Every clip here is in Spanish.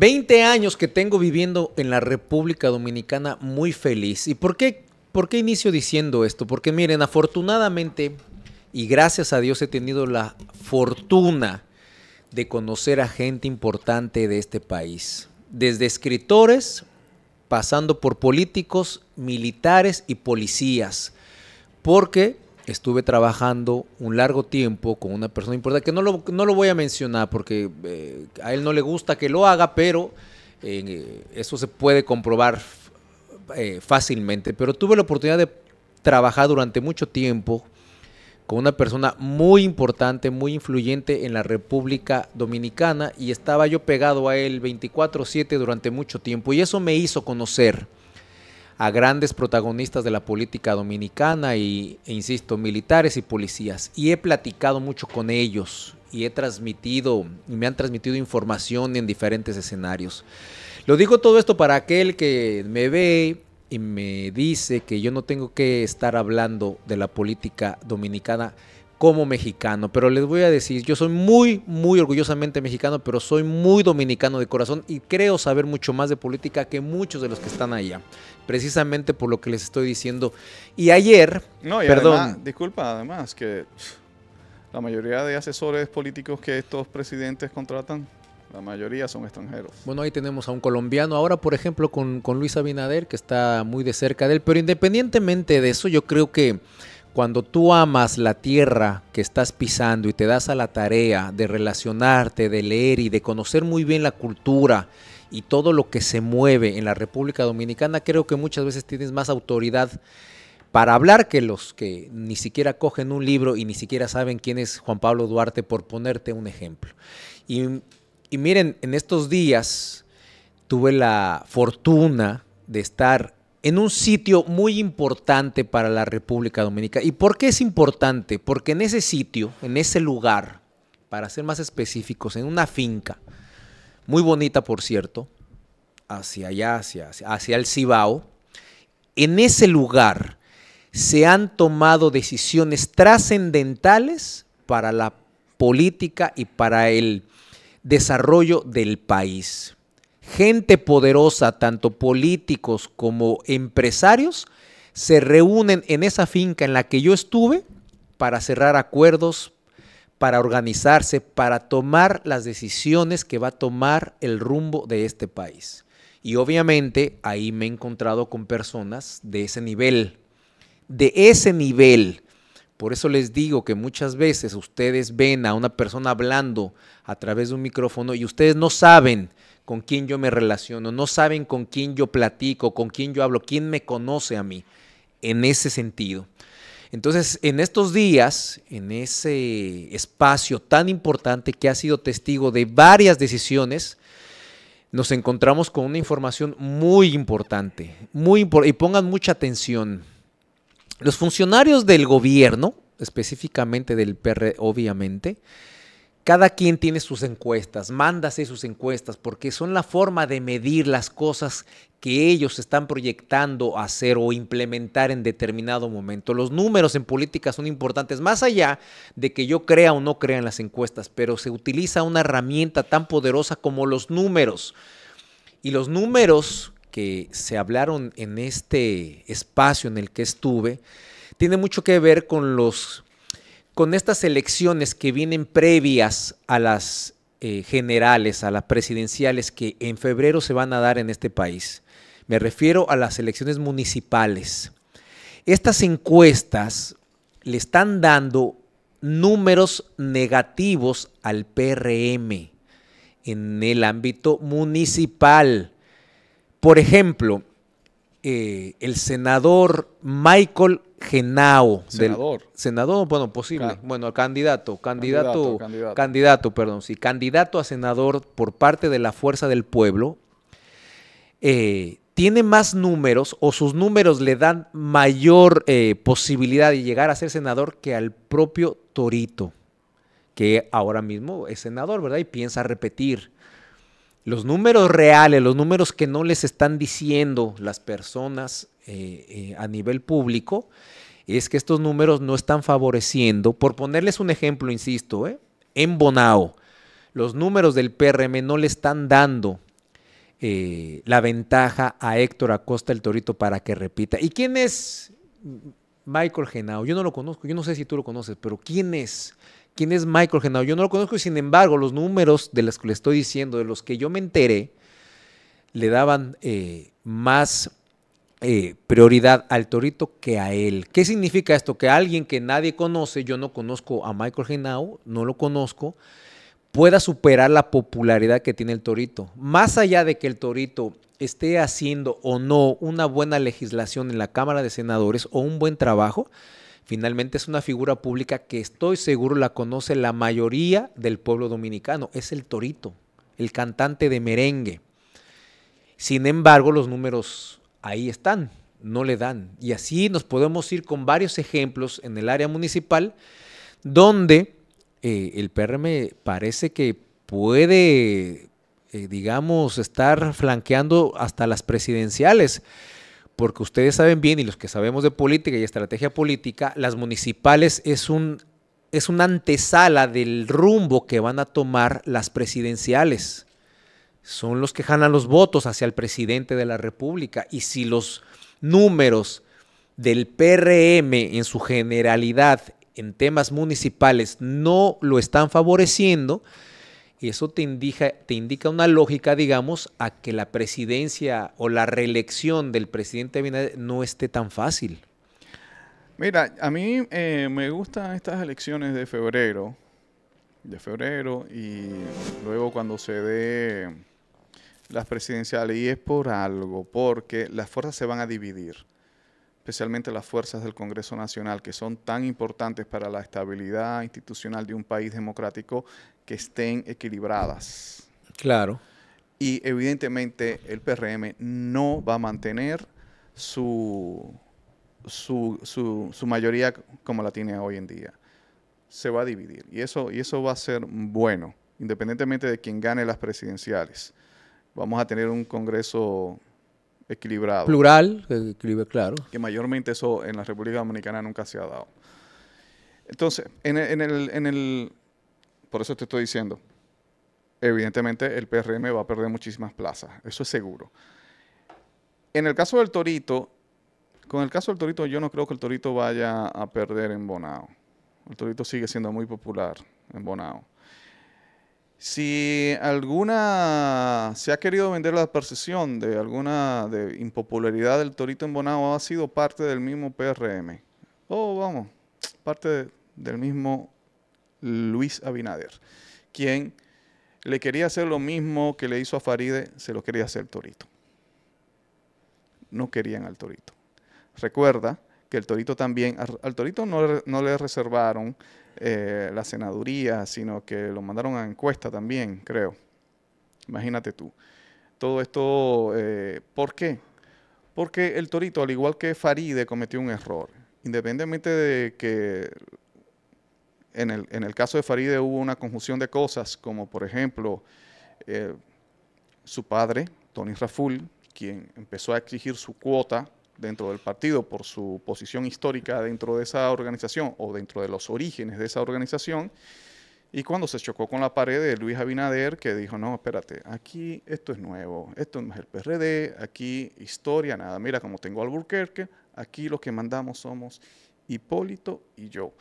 20 años que tengo viviendo en la República Dominicana muy feliz. ¿Y por qué, por qué inicio diciendo esto? Porque miren, afortunadamente y gracias a Dios he tenido la fortuna de conocer a gente importante de este país. Desde escritores, pasando por políticos, militares y policías. Porque estuve trabajando un largo tiempo con una persona importante, que no lo, voy a mencionar porque eh, a él no le gusta que lo haga, pero eh, eso se puede comprobar eh, fácilmente. Pero tuve la oportunidad de trabajar durante mucho tiempo con una persona muy importante, muy influyente en la República Dominicana y estaba yo pegado a él 24/7 durante mucho tiempo y eso me hizo conocer a grandes protagonistas de la política dominicana y, e insisto, militares y policías. Y he platicado mucho con ellos y he transmitido y me han transmitido información en diferentes escenarios. Lo digo todo esto para aquel que me ve y me dice que yo no tengo que estar hablando de la política dominicana como mexicano. Pero les voy a decir, yo soy muy, muy orgullosamente mexicano, pero soy muy dominicano de corazón y creo saber mucho más de política que muchos de los que están allá. Precisamente por lo que les estoy diciendo. Y ayer, no, perdón. disculpa, además, que la mayoría de asesores políticos que estos presidentes contratan la mayoría son extranjeros. Bueno, ahí tenemos a un colombiano ahora, por ejemplo, con, Luis Abinader, que está muy de cerca de él. Pero independientemente de eso, yo creo que cuando tú amas la tierra que estás pisando y te das a la tarea de relacionarte, de leer y de conocer muy bien la cultura y todo lo que se mueve en la República Dominicana, creo que muchas veces tienes más autoridad para hablar que los que ni siquiera cogen un libro y ni siquiera saben quién es Juan Pablo Duarte, por ponerte un ejemplo. Y, miren, en estos días tuve la fortuna de estar en un sitio muy importante para la República Dominicana. ¿Y por qué es importante? Porque en ese sitio, en ese lugar, para ser más específicos, en una finca, muy bonita por cierto, hacia allá, hacia, hacia el Cibao, en ese lugar se han tomado decisiones trascendentales para la política y para el desarrollo del país gente poderosa, tanto políticos como empresarios, se reúnen en esa finca en la que yo estuve para cerrar acuerdos, para organizarse, para tomar las decisiones que va a tomar el rumbo de este país. Y obviamente ahí me he encontrado con personas de ese nivel, de ese nivel. Por eso les digo que muchas veces ustedes ven a una persona hablando a través de un micrófono y ustedes no saben con quién yo me relaciono, no saben con quién yo platico, con quién yo hablo, quién me conoce a mí en ese sentido. Entonces, en estos días, en ese espacio tan importante que ha sido testigo de varias decisiones, nos encontramos con una información muy importante, muy importante y pongan mucha atención. Los funcionarios del gobierno, específicamente del PR, obviamente, cada quien tiene sus encuestas, mándase sus encuestas porque son la forma de medir las cosas que ellos están proyectando hacer o implementar en determinado momento. Los números en política son importantes, más allá de que yo crea o no crea en las encuestas, pero se utiliza una herramienta tan poderosa como los números. Y los números que se hablaron en este espacio en el que estuve, tiene mucho que ver con los con estas elecciones que vienen previas a las eh, generales, a las presidenciales que en febrero se van a dar en este país, me refiero a las elecciones municipales, estas encuestas le están dando números negativos al PRM en el ámbito municipal. Por ejemplo, eh, el senador Michael Genao. Senador. senador, bueno, posible. bueno, candidato, candidato, candidato, perdón, sí, candidato a senador por parte de la Fuerza del Pueblo, eh, tiene más números o sus números le dan mayor eh, posibilidad de llegar a ser senador que al propio Torito, que ahora mismo es senador, ¿verdad? Y piensa repetir los números reales, los números que no les están diciendo las personas eh, eh, a nivel público, es que estos números no están favoreciendo. Por ponerles un ejemplo, insisto, eh, en Bonao, los números del PRM no le están dando la ventaja a Héctor Acosta el Torito para que repita. ¿Y quién es Michael Genao? Yo no lo conozco, yo no sé si tú lo conoces, pero ¿quién es? quién es Michael Genao. Yo no lo conozco y sin embargo los números de los que le estoy diciendo, de los que yo me enteré, le daban eh, más eh, prioridad al torito que a él. ¿Qué significa esto? Que alguien que nadie conoce, yo no conozco a Michael Genao, no lo conozco, pueda superar la popularidad que tiene el torito. Más allá de que el torito esté haciendo o no una buena legislación en la Cámara de Senadores o un buen trabajo, Finalmente es una figura pública que estoy seguro la conoce la mayoría del pueblo dominicano. Es el Torito, el cantante de merengue. Sin embargo, los números ahí están, no le dan. Y así nos podemos ir con varios ejemplos en el área municipal donde eh, el PRM parece que puede, eh, digamos, estar flanqueando hasta las presidenciales porque ustedes saben bien y los que sabemos de política y estrategia política, las municipales es un es una antesala del rumbo que van a tomar las presidenciales. Son los que ganan los votos hacia el presidente de la República y si los números del PRM en su generalidad en temas municipales no lo están favoreciendo, y eso te indica, te indica una lógica, digamos, a que la presidencia o la reelección del presidente Abinader no esté tan fácil. Mira, a mí eh, me gustan estas elecciones de febrero, de febrero, y luego cuando se dé las presidenciales, y es por algo, porque las fuerzas se van a dividir especialmente las fuerzas del Congreso Nacional, que son tan importantes para la estabilidad institucional de un país democrático, que estén equilibradas. Claro. Y evidentemente el PRM no va a mantener su, su, su, su mayoría como la tiene hoy en día. Se va a dividir y eso, y eso va a ser bueno, independientemente de quien gane las presidenciales. Vamos a tener un Congreso equilibrado. Plural, claro. Que mayormente eso en la República Dominicana nunca se ha dado. Entonces, en el, en el por eso te estoy diciendo, evidentemente el PRM va a perder muchísimas plazas, eso es seguro. En el caso del Torito, con el caso del Torito yo no creo que el Torito vaya a perder en Bonao. El Torito sigue siendo muy popular en Bonao. Si alguna se ha querido vender la percepción de alguna de impopularidad del Torito en Bonao, ha sido parte del mismo PRM. O oh, vamos, parte del mismo Luis Abinader, quien le quería hacer lo mismo que le hizo a Faride, se lo quería hacer el Torito. No querían al Torito. Recuerda que el Torito también, al, Torito no, no le reservaron eh, la senaduría, sino que lo mandaron a encuesta también, creo. Imagínate tú. Todo esto, eh, ¿por qué? Porque el Torito, al igual que Faride, cometió un error. Independientemente de que en el, caso de Faride hubo una conjunción de cosas, como por ejemplo eh, su padre, Tony Raful, quien empezó a exigir su cuota dentro del partido por su posición histórica dentro de esa organización o dentro de los orígenes de esa organización. Y cuando se chocó con la pared de Luis Abinader, que dijo, no, espérate, aquí esto es nuevo, esto no es el PRD, aquí historia, nada, mira como tengo Alburquerque, aquí los que mandamos somos Hipólito y yo.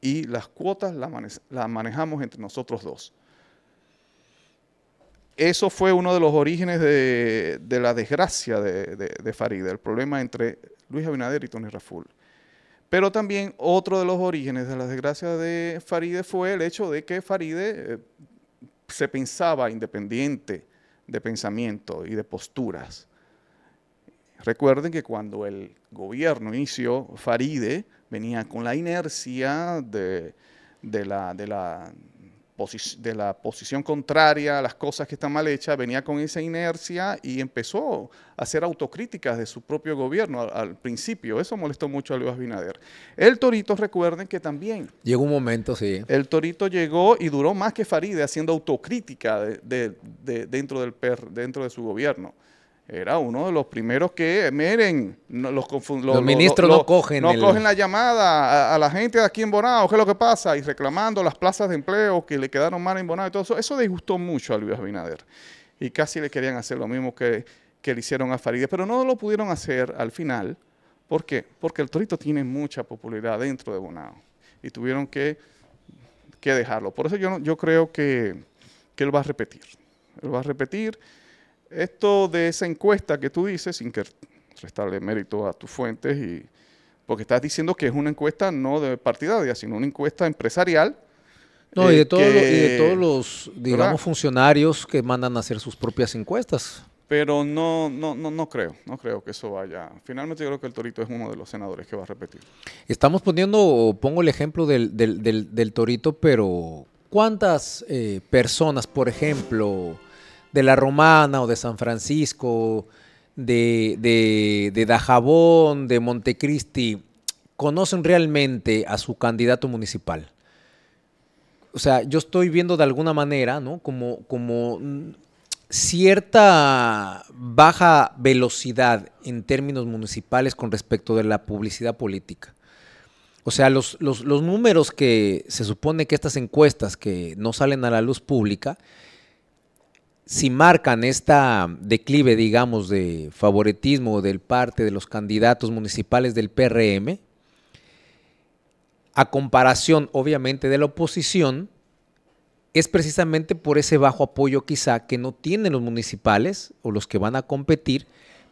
Y las cuotas las manejamos entre nosotros dos eso fue uno de los orígenes de, la desgracia de, Faride, el problema entre Luis Abinader y Tony Raful. Pero también otro de los orígenes de la desgracia de Faride fue el hecho de que Faride eh, se pensaba independiente de pensamiento y de posturas. Recuerden que cuando el gobierno inició, Faride venía con la inercia de la de la posición contraria a las cosas que están mal hechas, venía con esa inercia y empezó a hacer autocríticas de su propio gobierno al, principio. Eso molestó mucho a Luis Abinader. El Torito, recuerden que también. Llegó un momento, sí. El Torito llegó y duró más que Faride haciendo autocrítica dentro, del per, dentro de su gobierno. Era uno de los primeros que, miren, los, ministros no cogen. No cogen la llamada a, la gente de aquí en Bonao, ¿qué es lo que pasa? Y reclamando las plazas de empleo que le quedaron mal en Bonao y todo eso. Eso disgustó mucho a Luis Abinader. Y casi le querían hacer lo mismo que, le hicieron a Farideh, pero no lo pudieron hacer al final. ¿Por qué? Porque el torito tiene mucha popularidad dentro de Bonao y tuvieron que, que dejarlo. Por eso yo, yo creo que, que él va a repetir. Él va a repetir. Esto de esa encuesta que tú dices, sin que restarle mérito a tus fuentes, y, porque estás diciendo que es una encuesta no de partidaria, sino una encuesta empresarial. No, y, de eh, todos los, digamos, funcionarios que mandan a hacer sus propias encuestas. Pero no, no, no, no creo, no creo que eso vaya. Finalmente yo creo que el Torito es uno de los senadores que va a repetir. Estamos poniendo, pongo el ejemplo del, Torito, pero ¿cuántas eh, personas, por ejemplo, de La Romana o de San Francisco, de, Dajabón, de Montecristi, conocen realmente a su candidato municipal? O sea, yo estoy viendo de alguna manera, ¿no? Como, como cierta baja velocidad en términos municipales con respecto de la publicidad política. O sea, los, los números que se supone que estas encuestas que no salen a la luz pública, si marcan esta declive, digamos, de favoritismo del parte de los candidatos municipales del PRM, a comparación obviamente de la oposición, es precisamente por ese bajo apoyo quizá que no tienen los municipales o los que van a competir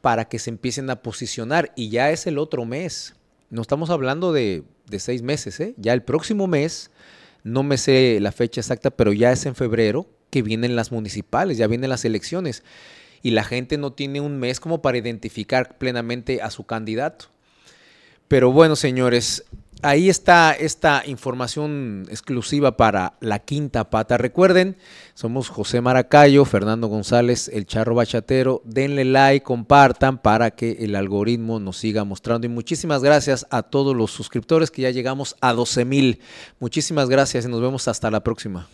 para que se empiecen a posicionar. Y ya es el otro mes. No estamos hablando de, seis meses, ¿eh? ya el próximo mes, no me sé la fecha exacta, pero ya es en febrero, que vienen las municipales, ya vienen las elecciones y la gente no tiene un mes como para identificar plenamente a su candidato. Pero bueno, señores, ahí está esta información exclusiva para la quinta pata. Recuerden, somos José Maracayo, Fernando González, el Charro Bachatero. Denle like, compartan para que el algoritmo nos siga mostrando. Y muchísimas gracias a todos los suscriptores que ya llegamos a 12 mil. Muchísimas gracias y nos vemos hasta la próxima.